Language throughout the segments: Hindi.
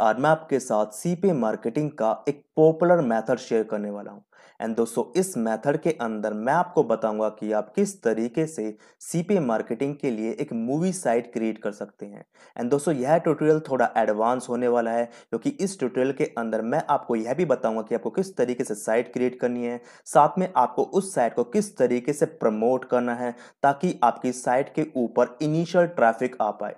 आज मैं आपके साथ सीपे मार्केटिंग का एक पॉपुलर मेथड शेयर करने वाला हूं एंड दोस्तों इस मेथड के अंदर मैं आपको बताऊंगा कि आप किस तरीके से सीपे मार्केटिंग के लिए एक मूवी साइट क्रिएट कर सकते हैं एंड दोस्तों यह ट्यूटोरियल थोड़ा एडवांस होने वाला है क्योंकि इस ट्यूटोरियल के अंदर मैं आपको यह भी बताऊंगा कि आपको किस तरीके से साइट क्रिएट करनी है साथ में आपको उस साइट को किस तरीके से प्रमोट करना है ताकि आपकी साइट के ऊपर इनिशियल ट्रैफिक आ पाए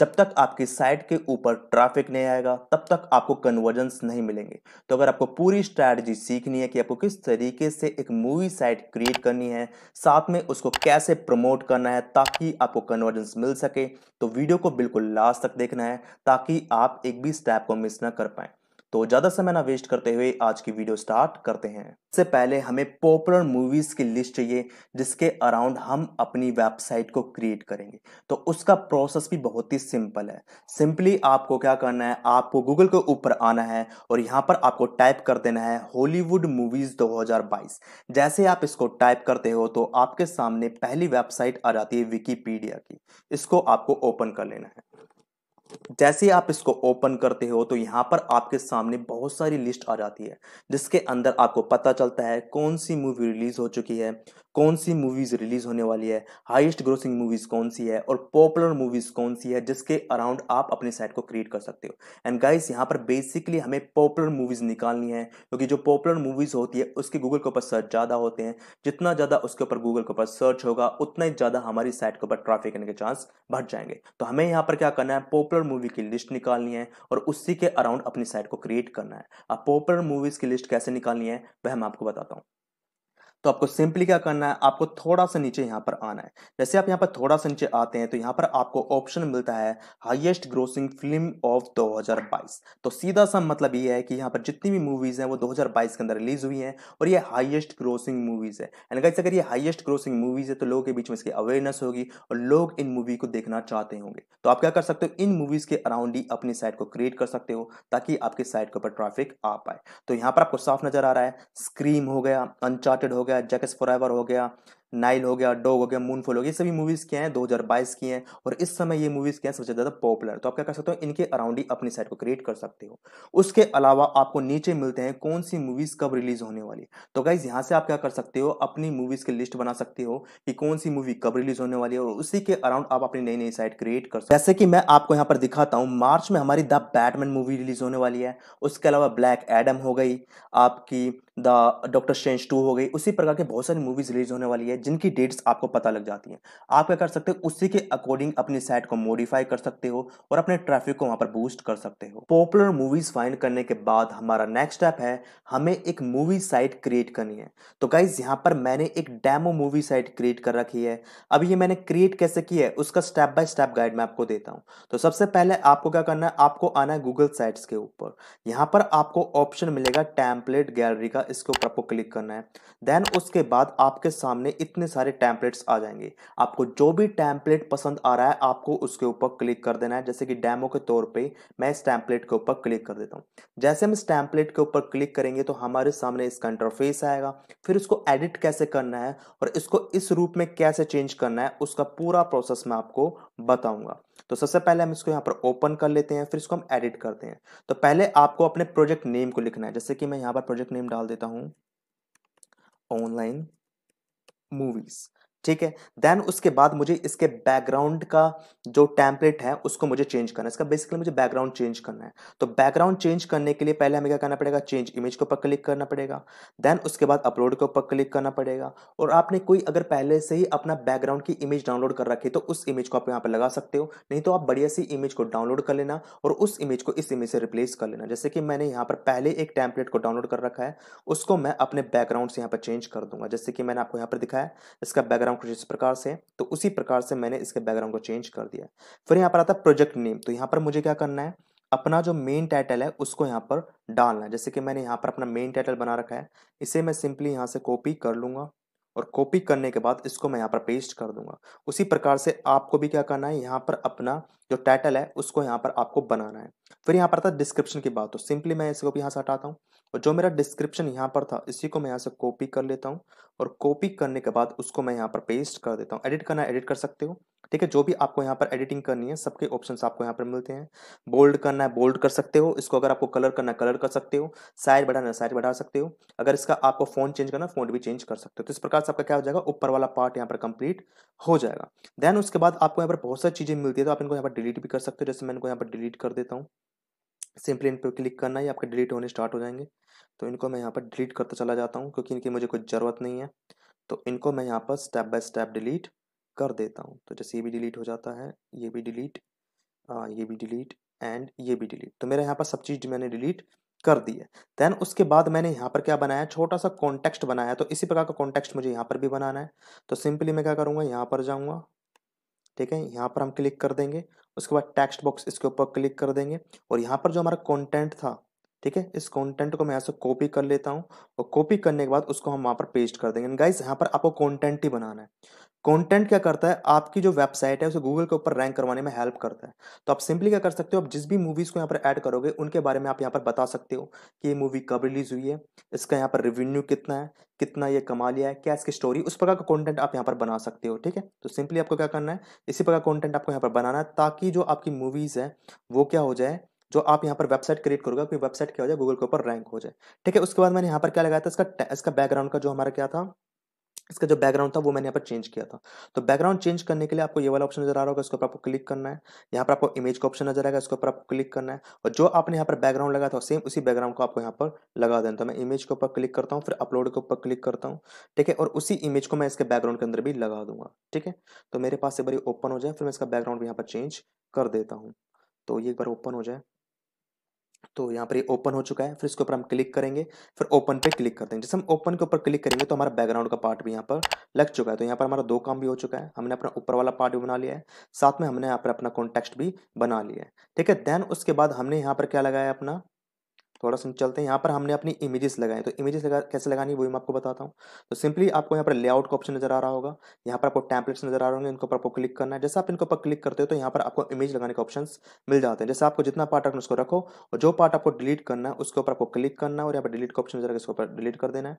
जब तक आपकी साइट के ऊपर ट्रैफिक नहीं आएगा तब तक आपको कन्वर्जन्स नहीं मिलेंगे तो अगर आपको पूरी स्ट्रैटेजी सीखनी है कि आपको किस तरीके से एक मूवी साइट क्रिएट करनी है साथ में उसको कैसे प्रमोट करना है ताकि आपको कन्वर्जन्स मिल सके तो वीडियो को बिल्कुल लास्ट तक देखना है ताकि आप एक भी स्टेप को मिस ना कर पाएं तो ज्यादा समय ना वेस्ट करते हुए आज की वीडियो स्टार्ट करते हैं इससे पहले हमें पॉपुलर मूवीज की लिस्ट चाहिए जिसके अराउंड हम अपनी वेबसाइट को क्रिएट करेंगे तो उसका प्रोसेस भी बहुत ही सिंपल है सिंपली आपको क्या करना है आपको गूगल के ऊपर आना है और यहाँ पर आपको टाइप कर देना है हॉलीवुड मूवीज 2022 जैसे आप इसको टाइप करते हो तो आपके सामने पहली वेबसाइट आ जाती है विकीपीडिया की इसको आपको ओपन कर लेना है जैसे आप इसको ओपन करते हो तो यहाँ पर आपके सामने बहुत सारी लिस्ट आ जाती है जिसके अंदर आपको पता चलता है कौन सी मूवी रिलीज हो चुकी है कौन सी मूवीज रिलीज होने वाली है हाईएस्ट ग्रोसिंग मूवीज कौन सी है और पॉपुलर मूवीज कौन सी है जिसके अराउंड आप अपने साइट को क्रिएट कर सकते हो एंड गाइस यहाँ पर बेसिकली हमें पॉपुलर मूवीज निकालनी है क्योंकि जो पॉपुलर मूवीज होती है उसके गूगल के ऊपर सर्च ज़्यादा होते हैं जितना ज़्यादा उसके ऊपर गूगल के ऊपर सर्च होगा उतना ही ज़्यादा हमारी साइट के ऊपर ट्रैफिक आने के चांस बढ़ जाएंगे तो हमें यहाँ पर क्या करना है पॉपुलर मूवी की लिस्ट निकालनी है और उसी के अराउंड अपनी साइट को क्रिएट करना है अब पॉपुलर मूवीज की लिस्ट कैसे निकालनी है वह मैं आपको बताता हूँ तो आपको सिंपली क्या करना है आपको थोड़ा सा नीचे यहाँ पर आना है जैसे आप यहाँ पर थोड़ा सा नीचे आते हैं तो यहाँ पर आपको ऑप्शन मिलता है हाईएस्ट ग्रोसिंग फिल्म ऑफ 2022 तो सीधा सा मतलब ये है कि यहाँ पर जितनी भी मूवीज हैं वो 2022 के अंदर रिलीज हुई हैं और ये हाइएस्ट ग्रोसिंग मूवीज है एंड गाइस अगर ये हाइएस्ट ग्रोसिंग मूवीज है तो लोगों के बीच में इसकी अवेयरनेस होगी और लोग इन मूवी को देखना चाहते होंगे तो आप क्या कर सकते हो इन मूवीज के अराउंड ही अपनी साइट को क्रिएट कर सकते हो ताकि आपकी साइट के ऊपर ट्रैफिक आ पाए तो यहाँ पर आपको साफ नजर आ रहा है स्क्रीम हो गया अनचार्टेड हो गया गया जैकेस फॉर हो गया नाइल हो गया डॉग हो गया मूनफॉल हो गया सभी मूवीज़ क्या हैं 2022 की हैं और इस समय ये मूवीज़ क्या हैं सबसे ज़्यादा पॉपुलर तो आप क्या कर सकते हो इनके अराउंड ही अपनी साइट को क्रिएट कर सकते हो उसके अलावा आपको नीचे मिलते हैं कौन सी मूवीज़ कब रिलीज़ होने वाली तो गाइज यहाँ से आप क्या कर सकते हो अपनी मूवीज़ की लिस्ट बना सकते हो कि कौन सी मूवी कब रिलीज़ होने वाली है और उसी के अराउंड आप अपनी नई नई साइट क्रिएट कर सकते जैसे कि मैं आपको यहाँ पर दिखाता हूँ मार्च में हमारी द बैटमैन मूवी रिलीज़ होने वाली है उसके अलावा ब्लैक एडम हो गई आपकी द डॉक्टर स्ट्रेंज टू हो गई उसी प्रकार के बहुत सारी मूवीज़ रिलीज़ होने वाली है जिनकी डेट्स आपको पता लग जाती हैं आप क्या कर सकते हो उसी के अकॉर्डिंग अपने साइट को मॉडिफाई कर सकते हो और अपने ट्रैफिक को वहां पर बूस्ट कर सकते हो पॉपुलर मूवीज फाइंड करने के बाद हमारा नेक्स्ट स्टेप है हमें एक मूवी साइट क्रिएट करनी है तो गाइज यहाँ पर मैंने एक डेमो मूवी साइट क्रिएट कर रखी है अब ये मैंने क्रिएट कैसे की है उसका स्टेप बाय स्टेप गाइड मैं आपको देता हूँ तो सबसे पहले आपको क्या करना है आपको आना है गूगल साइट्स के ऊपर यहाँ पर आपको ऑप्शन मिलेगा टैंपलेट गैलरी का इसके ऊपर आपको क्लिक करना है देन उसके बाद आपके सामने इतने सारे टैंपलेट्स आ जाएंगे आपको जो भी टैंपलेट पसंद आ रहा है आपको उसके ऊपर क्लिक कर देना है जैसे कि डैमो के तौर पे मैं इस टैंपलेट के ऊपर क्लिक कर देता हूँ जैसे हम इस टैंपलेट के ऊपर क्लिक करेंगे तो हमारे सामने इसका इंटरफेस आएगा फिर उसको एडिट कैसे करना है और इसको इस रूप में कैसे चेंज करना है उसका पूरा प्रोसेस मैं आपको बताऊंगा तो सबसे पहले हम इसको यहाँ पर ओपन कर लेते हैं फिर इसको हम एडिट करते हैं तो पहले आपको अपने प्रोजेक्ट नेम को लिखना है जैसे कि मैं यहाँ पर प्रोजेक्ट नेम डाल देता हूँ ऑनलाइन movies ठीक है देन उसके बाद मुझे इसके बैकग्राउंड का जो टैंपलेट है उसको मुझे चेंज करना है इसका बेसिकली मुझे बैकग्राउंड चेंज करना है तो बैकग्राउंड चेंज करने के लिए पहले हमें क्या करना पड़ेगा चेंज इमेज के ऊपर क्लिक करना पड़ेगा देन उसके बाद अपलोड के ऊपर क्लिक करना पड़ेगा और आपने कोई अगर पहले से ही अपना बैकग्राउंड की इमेज डाउनलोड कर रखी तो उस इमेज को आप यहाँ पर लगा सकते हो नहीं तो आप बढ़िया सी इमेज को डाउनलोड कर लेना और उस इमेज को इस इमेज से रिप्लेस कर लेना जैसे कि मैंने यहाँ पर पहले एक टैंपलेट को डाउनलोड कर रखा है उसको मैं अपने बैकग्राउंड से यहाँ पर चेंज कर दूंगा जैसे कि मैंने आपको यहाँ पर दिखाया इसका बैकग्राउंड बैकग्राउंड कुछ इस प्रकार से तो उसी प्रकार से मैंने इसके बैकग्राउंड को चेंज कर दिया फिर यहाँ पर आता है प्रोजेक्ट नेम तो यहाँ पर मुझे क्या करना है अपना जो मेन टाइटल है उसको यहाँ पर डालना है जैसे कि मैंने यहाँ पर अपना मेन टाइटल बना रखा है इसे मैं सिंपली यहाँ से कॉपी कर लूँगा और कॉपी करने के बाद इसको मैं यहाँ पर पेस्ट कर दूंगा उसी प्रकार से आपको भी क्या करना है यहाँ पर अपना जो टाइटल है उसको यहाँ पर आपको बनाना है फिर यहाँ पर था डिस्क्रिप्शन की बात तो सिंपली मैं इसको भी यहाँ से हटाता हूँ और जो मेरा डिस्क्रिप्शन यहाँ पर था इसी को मैं यहाँ से कॉपी कर लेता हूँ और कॉपी करने के बाद उसको मैं यहाँ पर पेस्ट कर देता हूँ एडिट करना एडिट कर सकते हो ठीक है जो भी आपको यहाँ पर एडिटिंग करनी है सबके ऑप्शन आपको यहाँ पर मिलते हैं बोल्ड करना है बोल्ड कर सकते हो इसको अगर आपको कलर करना है कलर कर सकते हो साइज बढ़ाना है साइज बढ़ा सकते हो अगर इसका आपको फोन चेंज करना फोन भी चेंज कर सकते हो तो इस प्रकार से आपका क्या हो जाएगा ऊपर वाला पार्ट यहाँ पर कंप्लीट हो जाएगा देन उसके बाद आपको यहाँ पर बहुत सारी चीज़ें मिलती है तो आप इनको यहाँ पर डिलीट भी कर सकते हो जैसे मैं इनको यहाँ पर डिलीट कर देता हूँ सिंपली इन पर क्लिक करना है आपके डिलीट होने स्टार्ट हो जाएंगे तो इनको मैं यहाँ पर डिलीट करता चला जाता हूँ क्योंकि इनकी मुझे कोई ज़रूरत नहीं है तो इनको मैं यहाँ पर स्टेप बाय स्टेप डिलीट कर देता हूँ तो जैसे ये भी डिलीट हो जाता है ये भी डिलीट आ, ये भी डिलीट एंड ये भी डिलीट तो मेरे यहाँ पर सब चीज़ मैंने डिलीट कर दी है देन उसके बाद मैंने यहाँ पर क्या बनाया छोटा सा कॉन्टेक्स्ट बनाया तो इसी प्रकार का कॉन्टेक्स्ट मुझे यहाँ पर भी बनाना है तो सिंपली मैं क्या करूँगा यहाँ पर जाऊँगा ठीक है यहाँ पर हम क्लिक कर देंगे उसके बाद टेक्स्ट बॉक्स इसके ऊपर क्लिक कर देंगे और यहाँ पर जो हमारा कॉन्टेंट था ठीक है इस कॉन्टेंट को मैं यहाँ से कॉपी कर लेता हूँ और कॉपी करने के बाद उसको हम वहाँ पर पेस्ट कर देंगे गाइज यहाँ पर आपको कॉन्टेंट ही बनाना है कंटेंट क्या करता है आपकी जो वेबसाइट है उसे गूगल के ऊपर रैंक करवाने में हेल्प करता है तो आप सिंपली क्या कर सकते हो आप जिस भी मूवीज़ को यहाँ पर ऐड करोगे उनके बारे में आप यहाँ पर बता सकते हो कि ये मूवी कब रिलीज़ हुई है इसका यहाँ पर रेवेन्यू कितना है कितना ये कमा लिया है क्या इसकी स्टोरी उस प्रकार का कॉन्टेंट आप यहाँ पर बना सकते हो ठीक है तो सिंपली आपको क्या करना है इसी प्रकार कॉन्टेंट आपको यहाँ पर बनाना है ताकि जो आपकी मूवीज़ है वो क्या हो जाए जो आप यहाँ पर वेबसाइट क्रिएट करोगे आपकी वेबसाइट क्या हो जाए गूगल के ऊपर रैंक हो जाए ठीक है उसके बाद मैंने यहाँ पर क्या लगाया था इसका इसका बैकग्राउंड का जो हमारा क्या था इसका जो बैकग्राउंड था वो मैंने यहाँ पर चेंज किया था तो बैकग्राउंड चेंज करने के लिए आपको ये वाला ऑप्शन नजर आ रहा होगा इसके ऊपर आपको क्लिक करना है यहाँ पर आपको इमेज का ऑप्शन नजर आएगा इसके ऊपर आपको क्लिक करना है और जो आपने यहाँ पर बैकग्राउंड लगा था सेम उसी बैकग्राउंड को आपको यहाँ पर लगा देना तो मैं इमेज के ऊपर क्लिक करता हूँ फिर अपलोड के ऊपर क्लिक करता हूँ ठीक है और उसी इमेज को मैं इसके बैकग्राउंड के अंदर भी लगा दूंगा ठीक है तो मेरे पास एक बार ओपन हो जाए फिर मैं इसका बैकग्राउंड भी यहाँ पर चेंज कर देता हूँ तो ये एक बार ओपन हो जाए तो यहाँ पर ये ओपन हो चुका है फिर इसके ऊपर हम क्लिक करेंगे फिर ओपन पे क्लिक कर देंगे जैसे हम ओपन के ऊपर क्लिक करेंगे तो हमारा बैकग्राउंड का पार्ट भी यहाँ पर लग चुका है तो यहाँ पर हमारा दो काम भी हो चुका है हमने अपना ऊपर वाला पार्ट भी बना लिया है साथ में हमने यहाँ पर अपना कॉन्टेक्स्ट भी बना लिया है ठीक है देन उसके बाद हमने यहाँ पर क्या लगाया अपना थोड़ा सा चलते हैं यहाँ पर हमने अपनी इमेजेस लगाए तो इमेजेस लगा कैसे लगानी वो मैं आपको बताता हूँ तो सिंपली आपको यहाँ पर लेआउट का ऑप्शन नजर आ रहा होगा यहाँ पर आपको टैंपलेट्स नजर आ रहे होंगे इनको पर आपको क्लिक करना है जैसे आप इनके ऊपर क्लिक करते हो तो यहाँ पर आपको इमेज लगाने के ऑप्शन मिल जाते हैं जैसे आपको जितना पार्ट रखना उसको रखो और जो पार्ट आपको डिलीट करना है उसके ऊपर आपको क्लिक करना है और यहाँ पर डिलीट का ऑप्शन नजर इसके ऊपर डिलीट कर देना है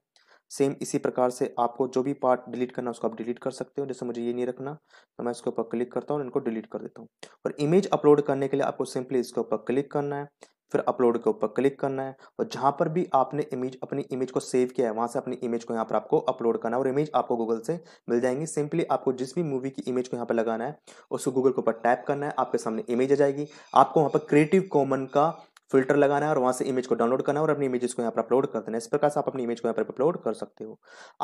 सेम इसी प्रकार से आपको जो भी पार्ट डिलीट करना है उसको आप डिलीट कर सकते हो जैसे मुझे ये नहीं रखना तो मैं इसके ऊपर क्लिक करता हूँ और इनको डिलीट कर देता हूँ और इमेज अपलोड करने के लिए आपको सिंपली इसके ऊपर क्लिक करना है फिर अपलोड के ऊपर क्लिक करना है और जहाँ पर भी आपने इमेज अपनी इमेज को सेव किया है वहाँ से अपनी इमेज को यहाँ पर आपको अपलोड करना है और इमेज आपको गूगल से मिल जाएंगी सिंपली आपको जिस भी मूवी की इमेज को यहाँ पर लगाना है उसको गूगल के ऊपर टैप करना है आपके सामने इमेज आ जाएगी आपको वहाँ पर क्रिएटिव कॉमन का फिल्टर लगाना है और वहाँ से इमेज को डाउनलोड करना है और अपनी इमेज को यहाँ पर अपलोड कर देना है इस प्रकार से आप अपनी इमेज को यहाँ पर अपलोड कर सकते हो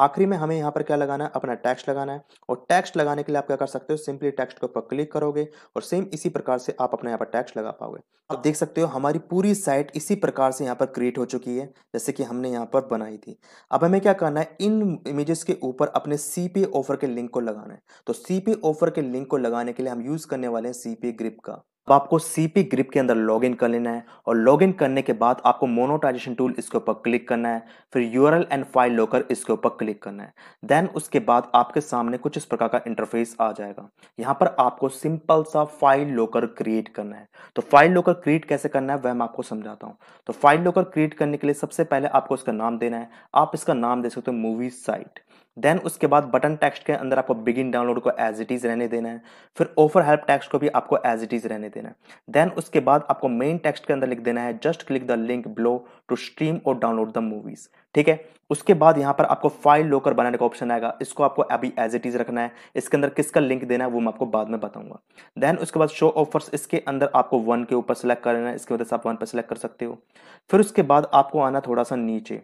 आखिरी में हमें यहाँ पर क्या लगाना है अपना टैक्स लगाना है और टैक्स लगाने के लिए आप क्या कर सकते हो सिंपली टैक्स के ऊपर क्लिक करोगे और सेम इसी प्रकार से आप अपना यहाँ पर टैक्स लगा पाओगे आप देख सकते हो हमारी पूरी साइट इसी प्रकार से यहाँ पर क्रिएट हो चुकी है जैसे कि हमने यहाँ पर बनाई थी अब हमें क्या करना है इन इमेजेस के ऊपर अपने सीपी ऑफर के लिंक को लगाना है तो सीपी ऑफर के लिंक को लगाने के लिए हम यूज़ करने वाले हैं सीपी ग्रिप का तो आपको सीपी ग्रिप के अंदर लॉग इन कर लेना है और लॉग इन करने के बाद आपको मोनोटाइजेशन टूल इसके ऊपर क्लिक करना है फिर यूआरएल एंड फाइल लोकर इसके ऊपर क्लिक करना है देन उसके बाद आपके सामने कुछ इस प्रकार का इंटरफेस आ जाएगा यहाँ पर आपको सिंपल सा फाइल लोकर क्रिएट करना है तो फाइल लोकर क्रिएट कैसे करना है वह मैं आपको समझाता हूँ तो फाइल लोकर क्रिएट करने के लिए सबसे पहले आपको इसका नाम देना है आप इसका नाम दे सकते हो मूवी साइट देन उसके बाद बटन टेक्स्ट के अंदर आपको बिगिन डाउनलोड को एज इट इज़ रहने देना है फिर ऑफर हेल्प टेक्स्ट को भी आपको एज इट इज़ रहने देना है देन उसके बाद आपको मेन टेक्स्ट के अंदर लिख देना है just click the link below to stream और डाउनलोड द मूवीज़ ठीक है उसके बाद यहाँ पर आपको फाइल लोकर बनाने का ऑप्शन आएगा इसको आपको अभी एज इट इज़ रखना है इसके अंदर किसका लिंक देना है वो मैं आपको बाद में बताऊंगा देन उसके बाद शो ऑफर्स इसके अंदर आपको वन के ऊपर सेलेक्ट करना है इसकी वजह से आप वन पर सेलेक्ट कर सकते हो फिर उसके बाद आपको आना थोड़ा सा नीचे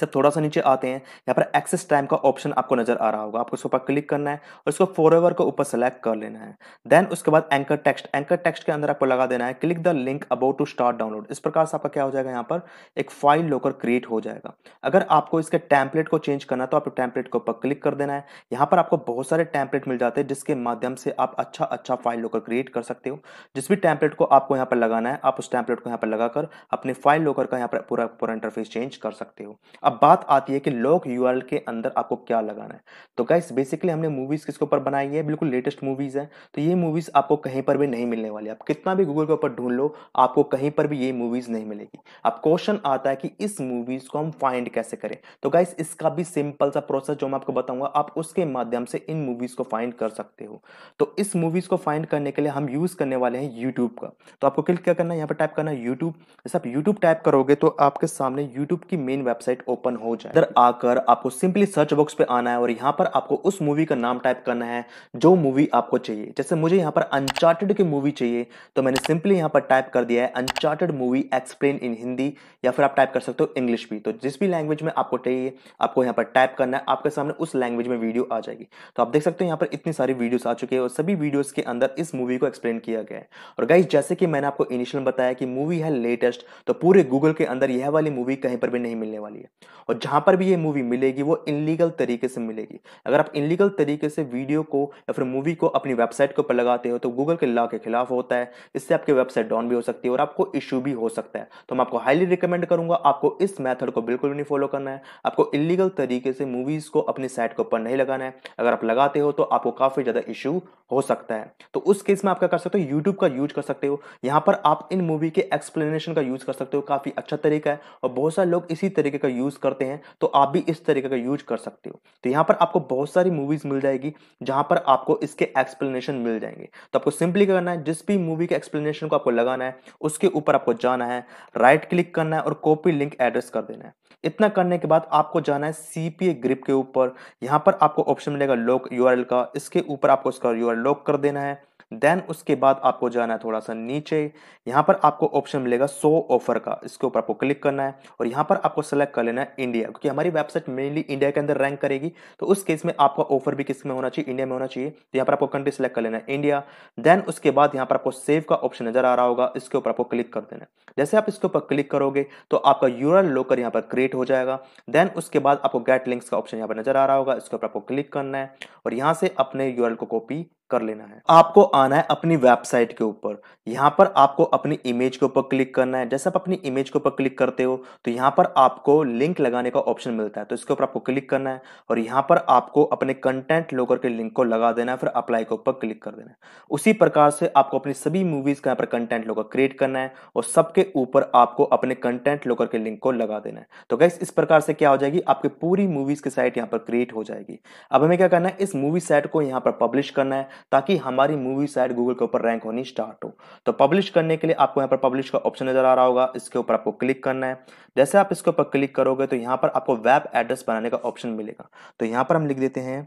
सब थोड़ा सा नीचे आते हैं यहाँ पर एक्सेस टाइम का ऑप्शन आपको नजर आ रहा होगा आपको इसके ऊपर क्लिक करना है और इसको फॉर एवर ऊपर सेलेक्ट कर लेना है देन उसके बाद एंकर टेक्स्ट एंकर टेक्स्ट के अंदर आपको लगा देना है click the link about to start download इस प्रकार से आपका क्या हो जाएगा यहाँ पर एक फाइल लोकर क्रिएट हो जाएगा अगर आपको इसके टैंपलेट को चेंज करना तो आपको टैंपलेट के ऊपर क्लिक कर देना है यहाँ पर आपको बहुत सारे टैंपलेट मिल जाते हैं जिसके माध्यम से आप अच्छा अच्छा फाइल लोकर क्रिएट कर सकते हो जिस भी टैंपलेट को आपको यहाँ पर लगाना है आप उस टैंपलेट को यहाँ पर लगाकर अपने फाइल लोकर का यहाँ पर पूरा पूरा इंटरफेस चेंज कर सकते हो अब बात आती है कि लॉक यू के अंदर आपको क्या लगाना है तो गाइस बेसिकली हमने मूवीज किसके ऊपर बनाई है बिल्कुल लेटेस्ट मूवीज है तो ये मूवीज आपको कहीं पर भी नहीं मिलने वाली आप कितना भी गूगल के ऊपर ढूंढ लो आपको कहीं पर भी ये मूवीज नहीं मिलेगी अब क्वेश्चन आता है कि इस मूवीज को हम फाइंड कैसे करें तो गाइस इसका भी सिंपल सा प्रोसेस जो मैं आपको बताऊंगा आप उसके माध्यम से इन मूवीज को फाइंड कर सकते हो तो इस मूवीज को फाइंड करने के लिए हम यूज करने वाले हैं यूट्यूब का तो आपको क्लिक क्या करना है यहाँ पर टाइप करना है यूट्यूब जैसे आप यूट्यूब टाइप करोगे तो आपके सामने यूट्यूब की मेन वेबसाइट प्रोजेक्ट ओपन हो जाए इधर आकर आपको सिंपली सर्च बॉक्स पे आना है और यहाँ पर आपको उस मूवी का नाम टाइप करना है जो मूवी आपको चाहिए जैसे मुझे यहाँ पर अनचार्टेड की मूवी चाहिए तो मैंने सिंपली यहाँ पर टाइप कर दिया है uncharted movie explain in Hindi या फिर आप टाइप कर सकते हो इंग्लिश भी तो जिस भी लैंग्वेज में आपको चाहिए आपको यहाँ पर टाइप करना है आपके सामने उस लैंग्वेज में वीडियो आ जाएगी तो आप देख सकते हो यहाँ पर इतनी सारी वीडियोस आ चुकी है और सभी वीडियोस के अंदर इस मूवी को एक्सप्लेन किया गया है और गाइज जैसे कि मैंने आपको इनिशियल बताया कि मूवी है लेटेस्ट तो पूरे गूगल के अंदर यह वाली मूवी कहीं पर भी नहीं मिलने वाली है और जहां पर भी ये मूवी मिलेगी वो इनलीगल तरीके से मिलेगी अगर आप इनलीगल तरीके से वीडियो को या फिर मूवी को अपनी वेबसाइट के ऊपर लगाते हो तो गूगल के लॉ के खिलाफ होता है इससे आपकी वेबसाइट डाउन भी हो सकती है और आपको इशू भी हो सकता है तो मैं आपको हाईली रिकमेंड करूंगा आपको इस मैथड को बिल्कुल भी नहीं फॉलो करना है आपको इनलीगल तरीके से मूवीज को अपनी साइट के ऊपर नहीं लगाना है अगर आप लगाते हो तो आपको काफी ज्यादा इशू हो सकता है तो उस केस में आप क्या कर सकते हो यूट्यूब का यूज कर सकते हो यहां पर आप इन मूवी के एक्सप्लेनेशन का यूज कर सकते हो काफी अच्छा तरीका है और बहुत सारे लोग इसी तरीके का यूज यूज करते हैं तो आप भी इस तरीके का यूज कर सकते हो तो यहां पर आपको बहुत सारी मूवीज मिल जाएगी जहां पर आपको इसके एक्सप्लेनेशन मिल जाएंगे तो आपको सिंपली क्या करना है जिस भी मूवी के एक्सप्लेनेशन को आपको लगाना है उसके ऊपर आपको जाना है राइट क्लिक करना है और कॉपी लिंक एड्रेस कर देना है इतना करने के बाद आपको जाना है सीपीए ग्रिप के ऊपर यहां पर आपको ऑप्शन मिलेगा लॉक यूआरएल का इसके ऊपर आपको इसका यूआरएल लॉक कर देना है देन उसके बाद आपको जाना है थोड़ा सा नीचे यहाँ पर आपको ऑप्शन मिलेगा सो ऑफर का इसके ऊपर आपको क्लिक करना है और यहाँ पर आपको सेलेक्ट कर लेना है इंडिया क्योंकि हमारी वेबसाइट मेनली इंडिया के अंदर रैंक करेगी तो उस केस में आपका ऑफर भी किस में होना चाहिए इंडिया में होना चाहिए तो यहाँ पर आपको कंट्री सेलेक्ट कर लेना है इंडिया देन उसके बाद यहाँ पर आपको सेव का ऑप्शन नजर आ रहा होगा इसके ऊपर आपको क्लिक कर देना है जैसे आप इसके ऊपर क्लिक करोगे तो आपका यूरल लोकर यहाँ पर क्रिएट हो जाएगा देन उसके बाद आपको गेट लिंक्स का ऑप्शन यहाँ पर नजर आ रहा होगा इसके ऊपर आपको क्लिक करना है और यहाँ से अपने यूरल को कॉपी कर लेना है आपको आना है अपनी वेबसाइट के ऊपर यहाँ पर आपको अपनी इमेज के ऊपर क्लिक करना है जैसे आप अपनी इमेज के ऊपर क्लिक करते हो तो यहाँ पर आपको लिंक लगाने का ऑप्शन मिलता है तो इसके ऊपर आपको क्लिक करना है और यहाँ पर आपको अपने कंटेंट लोकर के लिंक को लगा देना है फिर अप्लाई के ऊपर क्लिक कर देना है उसी प्रकार से आपको अपनी सभी मूवीज का यहाँ पर कंटेंट लोकर क्रिएट करना है और सबके ऊपर आपको अपने कंटेंट लोकर के लिंक को लगा देना है तो गैस इस प्रकार से क्या हो जाएगी आपकी पूरी मूवीज की साइट यहाँ पर क्रिएट हो जाएगी अब हमें क्या करना है इस मूवी सेट को यहाँ पर पब्लिश करना है ताकि हमारी मूवी साइट गूगल के ऊपर रैंक होनी स्टार्ट हो तो पब्लिश करने के लिए आपको यहाँ पर पब्लिश का ऑप्शन नजर आ रहा होगा इसके ऊपर आपको क्लिक करना है जैसे आप इसके ऊपर क्लिक करोगे तो यहाँ पर आपको वेब एड्रेस बनाने का ऑप्शन मिलेगा तो यहाँ पर हम लिख देते हैं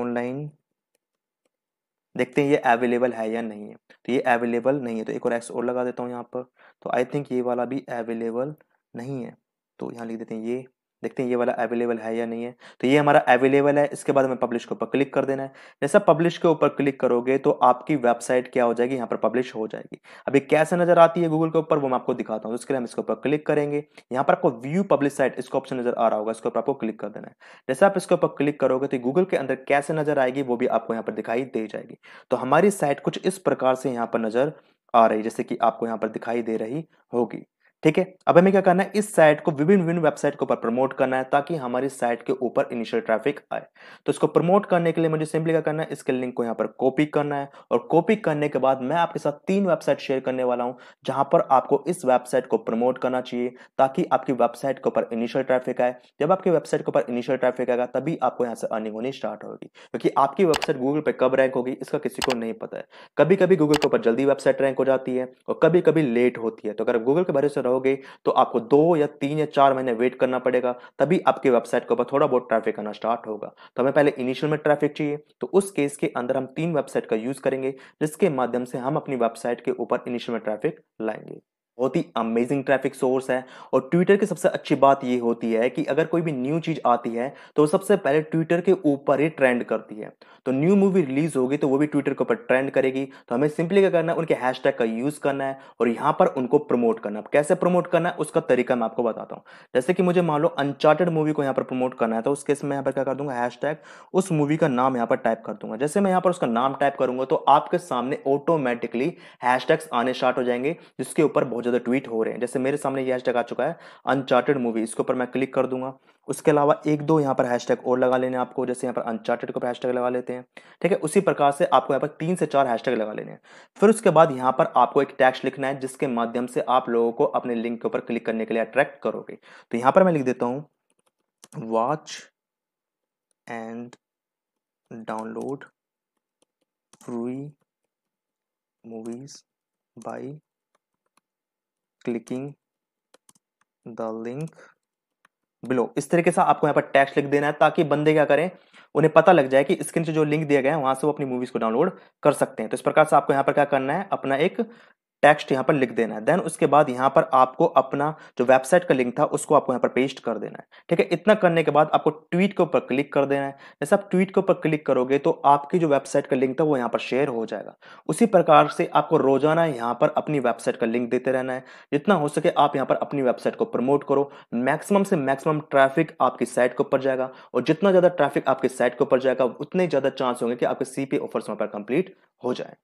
ऑनलाइन देखते हैं ये अवेलेबल है या नहीं है तो ये अवेलेबल नहीं है तो एक और एक्स और लगा देता हूँ यहाँ पर तो आई थिंक ये वाला भी अवेलेबल नहीं है तो यहाँ लिख देते हैं ये देखते हैं ये वाला अवेलेबल है या नहीं है तो ये हमारा अवेलेबल है इसके बाद हमें पब्लिश के ऊपर क्लिक कर देना है जैसा पब्लिश के ऊपर क्लिक करोगे तो आपकी वेबसाइट क्या हो जाएगी यहाँ पर पब्लिश हो जाएगी अभी कैसे नजर आती है गूगल के ऊपर वो मैं आपको दिखाता हूँ उसके तो लिए हम इसके ऊपर क्लिक करेंगे यहाँ पर आपको व्यू पब्लिश साइट इसका ऑप्शन नजर आ रहा होगा इसके ऊपर आपको क्लिक कर देना है जैसे आप इसके ऊपर क्लिक करोगे तो गूगल के अंदर कैसे नजर आएगी वो भी आपको यहाँ पर दिखाई दे जाएगी तो हमारी साइट कुछ इस प्रकार से यहाँ पर नजर आ रही जैसे कि आपको यहाँ पर दिखाई दे रही होगी ठीक है अब हमें क्या करना है इस साइट को विभिन्न विभिन्न वेबसाइट के ऊपर प्रमोट करना है ताकि हमारी साइट के ऊपर इनिशियल ट्रैफिक आए तो इसको प्रमोट करने के लिए मुझे सिंपली क्या करना है इसके लिंक को यहाँ पर कॉपी करना है और कॉपी करने के बाद मैं आपके साथ तीन वेबसाइट शेयर करने वाला हूँ जहाँ पर आपको इस वेबसाइट को प्रमोट करना चाहिए ताकि आपकी वेबसाइट के ऊपर इनिशियल ट्रैफिक आए जब आपकी वेबसाइट के ऊपर इनिशियल ट्रैफिक आएगा तभी आपको यहाँ से अर्निंग होनी स्टार्ट होगी क्योंकि आपकी वेबसाइट गूगल पर कब रैंक होगी इसका किसी को नहीं पता है कभी कभी गूगल के ऊपर जल्दी वेबसाइट रैंक हो जाती है और कभी कभी लेट होती है तो अगर गूगल के भरोसे चाहोगे तो आपको दो या तीन या चार महीने वेट करना पड़ेगा तभी आपकी वेबसाइट के ऊपर थोड़ा बहुत ट्रैफिक आना स्टार्ट होगा तो हमें पहले इनिशियल में ट्रैफिक चाहिए तो उस केस के अंदर हम तीन वेबसाइट का यूज़ करेंगे जिसके माध्यम से हम अपनी वेबसाइट के ऊपर इनिशियल में ट्रैफिक लाएंगे बहुत ही अमेजिंग ट्रैफिक सोर्स है और ट्विटर की सबसे अच्छी बात ये होती है कि अगर कोई भी न्यू चीज़ आती है तो सबसे पहले ट्विटर के ऊपर ही ट्रेंड करती है तो न्यू मूवी रिलीज़ होगी तो वो भी ट्विटर के ऊपर ट्रेंड करेगी तो हमें सिंपली क्या करना है उनके हैशटैग का यूज़ करना है और यहाँ पर उनको प्रमोट करना है कैसे प्रमोट करना है उसका तरीका मैं आपको बताता हूँ जैसे कि मुझे मान लो अनचार्टेड मूवी को यहाँ पर प्रमोट करना है तो उस केस में यहाँ पर क्या कर दूंगा हैश उस मूवी का नाम यहाँ पर टाइप कर दूंगा जैसे मैं यहाँ पर उसका नाम टाइप करूंगा तो आपके सामने ऑटोमेटिकली हैश आने स्टार्ट हो जाएंगे जिसके ऊपर बहुत बहुत ज़्यादा ट्वीट हो रहे हैं जैसे मेरे सामने ये हैशटैग आ चुका है अनचार्टेड मूवी इसके ऊपर मैं क्लिक कर दूंगा उसके अलावा एक दो यहाँ पर हैशटैग और लगा लेने आपको जैसे यहाँ पर अनचार्टेड के ऊपर हैशटैग लगा लेते हैं ठीक है उसी प्रकार से आपको यहाँ पर तीन से चार हैशटैग लगा लेने हैं फिर उसके बाद यहाँ पर आपको एक टैक्स लिखना है जिसके माध्यम से आप लोगों को अपने लिंक के ऊपर क्लिक करने के लिए अट्रैक्ट करोगे तो यहाँ पर मैं लिख देता हूँ watch and download free movies by clicking the link below इस तरीके से आपको यहाँ पर टैक्स लिख देना है ताकि बंदे क्या करें उन्हें पता लग जाए कि स्क्रीन से जो लिंक दिया गया है वहां से वो अपनी मूवीज को डाउनलोड कर सकते हैं तो इस प्रकार से आपको यहाँ पर क्या करना है अपना एक टेक्स्ट यहाँ पर लिख देना है देन उसके बाद यहाँ पर आपको अपना जो वेबसाइट का लिंक था उसको आपको यहाँ पर पेस्ट कर देना है ठीक है इतना करने के बाद आपको ट्वीट के ऊपर क्लिक कर देना है जैसे आप ट्वीट के ऊपर क्लिक करोगे तो आपकी जो वेबसाइट का लिंक था वो यहाँ पर शेयर हो जाएगा उसी प्रकार से आपको रोजाना यहाँ पर अपनी वेबसाइट का लिंक देते रहना है जितना हो सके आप यहाँ पर अपनी वेबसाइट को प्रमोट करो मैक्सिमम से मैक्सिमम ट्रैफिक आपकी साइट के ऊपर जाएगा और जितना ज़्यादा ट्रैफिक आपकी साइट के ऊपर जाएगा उतने ज़्यादा चांस होंगे कि आपके सी पी ऑफर्स वहाँ पर कंप्लीट हो जाए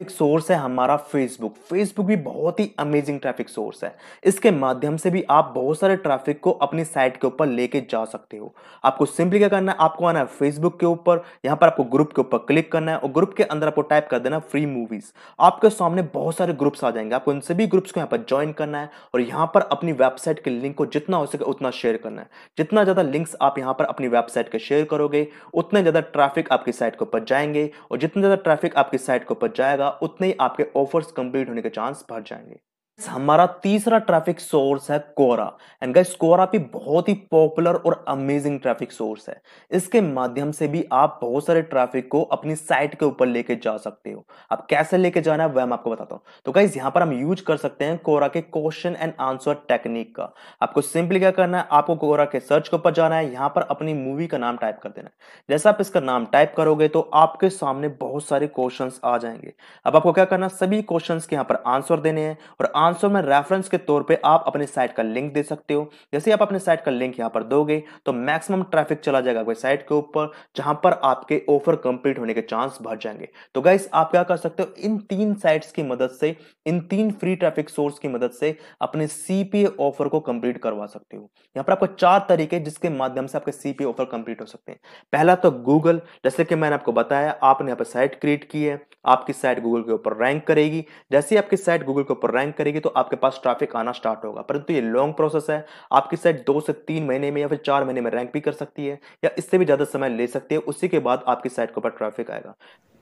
ट्रैफिक सोर्स है हमारा फेसबुक फेसबुक भी बहुत ही अमेजिंग ट्रैफिक सोर्स है इसके माध्यम से भी आप बहुत सारे ट्रैफिक को अपनी साइट के ऊपर लेके जा सकते हो आपको सिंपली क्या करना है आपको आना है फेसबुक के ऊपर यहाँ पर आपको ग्रुप के ऊपर क्लिक करना है और ग्रुप के अंदर आपको टाइप कर देना फ्री मूवीज आपके सामने बहुत सारे ग्रुप्स आ जाएंगे आपको उन सभी ग्रुप्स को यहाँ पर ज्वाइन करना है और यहाँ पर अपनी वेबसाइट के लिंक को जितना हो सके उतना शेयर करना है जितना ज़्यादा लिंक्स आप यहाँ पर अपनी वेबसाइट के शेयर करोगे उतना ज़्यादा ट्रैफिक आपकी साइट के ऊपर जाएंगे और जितना ज़्यादा ट्रैफिक आपकी साइट के ऊपर जाएगा जाएगा उतने ही आपके ऑफर्स कंप्लीट होने के चांस बढ़ जाएंगे हमारा तीसरा ट्रैफिक सोर्स है कोरा एंड गाइस कोरा भी बहुत ही पॉपुलर और अमेजिंग ट्रैफिक सोर्स है इसके माध्यम से भी आप बहुत सारे ट्रैफिक को अपनी साइट के ऊपर लेके जा सकते हो आप कैसे लेके जाना है वह मैं आपको बताता हूं तो गाइस यहां पर हम यूज कर सकते हैं कोरा के क्वेश्चन एंड आंसर टेक्निक का आपको सिंपली क्या करना है आपको कोरा के सर्च के ऊपर जाना है यहां पर अपनी मूवी का नाम टाइप कर देना है जैसे आप इसका नाम टाइप करोगे तो आपके सामने बहुत सारे क्वेश्चन आ जाएंगे अब आपको क्या करना सभी क्वेश्चन के यहाँ पर आंसर देने हैं और आंसर में रेफरेंस के तौर पे आप अपने साइट का लिंक दे सकते हो जैसे आप अपने साइट का लिंक यहाँ पर दोगे तो मैक्सिमम ट्रैफिक चला जाएगा आपकी साइट के ऊपर जहां पर आपके ऑफर कंप्लीट होने के चांस बढ़ जाएंगे तो गाइस आप क्या कर सकते हो इन तीन साइट्स की मदद से इन तीन फ्री ट्रैफिक सोर्स की मदद से अपने सीपीए ऑफर को कंप्लीट करवा सकते हो यहाँ पर आपको चार तरीके जिसके माध्यम से आपके सीपीए ऑफर कंप्लीट हो सकते हैं पहला तो गूगल जैसे कि मैंने आपको बताया आपने यहाँ पर साइट क्रिएट की है आपकी साइट गूगल के ऊपर रैंक करेगी जैसे ही आपकी साइट गूगल के ऊपर रैंक करेगी तो आपके पास ट्रैफिक आना स्टार्ट होगा परंतु ये लॉन्ग प्रोसेस है आपकी साइट दो से तीन महीने में या फिर चार महीने में रैंक भी कर सकती है या इससे भी ज़्यादा समय ले सकती है उसी के बाद आपकी साइट के ऊपर ट्रैफिक आएगा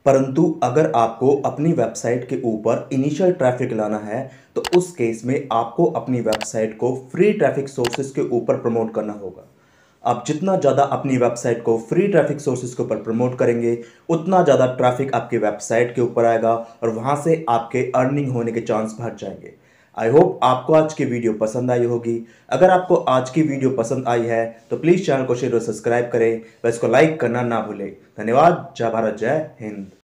परंतु अगर आपको अपनी वेबसाइट के ऊपर इनिशियल ट्रैफिक लाना है तो उस केस में आपको अपनी वेबसाइट को फ्री ट्रैफिक सोर्सेज के ऊपर प्रमोट करना होगा आप जितना ज़्यादा अपनी वेबसाइट को फ्री ट्रैफिक सोर्सेज के ऊपर प्रमोट करेंगे उतना ज़्यादा ट्रैफिक आपके वेबसाइट के ऊपर आएगा और वहाँ से आपके अर्निंग होने के चांस बढ़ जाएंगे आई होप आपको आज की वीडियो पसंद आई होगी अगर आपको आज की वीडियो पसंद आई है तो प्लीज़ चैनल को शेयर और सब्सक्राइब करें व इसको लाइक करना ना भूलें धन्यवाद जय भारत जय हिंद